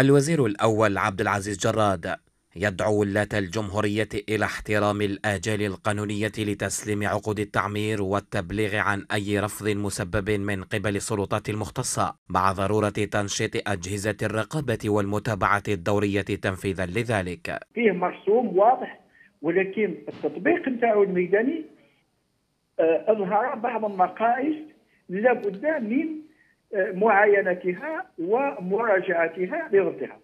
الوزير الأول عبد العزيز جراد يدعو ولاة الجمهورية إلى احترام الآجال القانونية لتسليم عقود التعمير والتبليغ عن أي رفض مسبب من قبل السلطات المختصة مع ضرورة تنشيط أجهزة الرقابة والمتابعة الدورية تنفيذا لذلك فيه مرسوم واضح ولكن التطبيق نتاعو الميداني آه، أظهر بعض النقائص لابد من معاينتها ومراجعتها لضبطها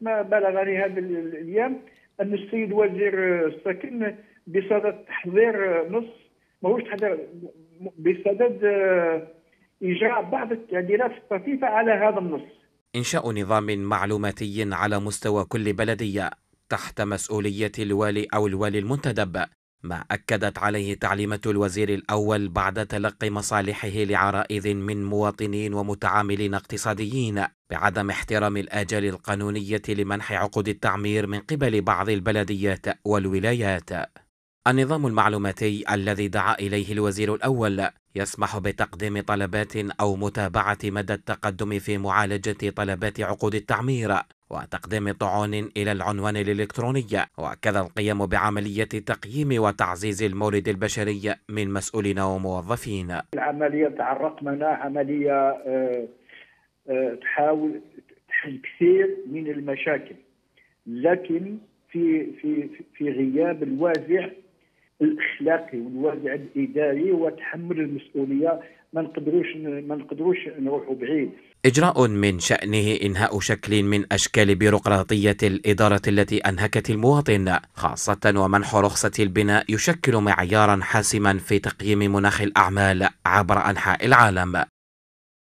ما بلغني هذا اليوم ان السيد وزير السكن بصدد تحضير نص ماهوش تحضير بصدد اجراء بعض التعديلات الطفيفه على هذا النص انشاء نظام معلوماتي على مستوى كل بلديه تحت مسؤوليه الوالي او الوالي المنتدب ما أكدت عليه تعليمة الوزير الأول بعد تلقي مصالحه لعرائض من مواطنين ومتعاملين اقتصاديين بعدم احترام الآجال القانونية لمنح عقود التعمير من قبل بعض البلديات والولايات النظام المعلوماتي الذي دعا إليه الوزير الأول يسمح بتقديم طلبات أو متابعة مدى التقدم في معالجة طلبات عقود التعمير وتقديم طعون إلى العنوان الإلكتروني وكذا القيام بعملية تقييم وتعزيز المورد البشري من مسؤولين وموظفين العملية تاع الرقمنة عملية آه، آه، تحاول تحل كثير من المشاكل لكن في في في غياب الوازع الاخلاقي والوازع الاداري وتحمل المسؤوليه ما نقدروش ما نقدروش نروحوا بعيد إجراء من شأنه إنهاء شكل من أشكال بيروقراطية الإدارة التي أنهكت المواطن خاصة ومنح رخصة البناء يشكل معيارا حاسما في تقييم مناخ الأعمال عبر أنحاء العالم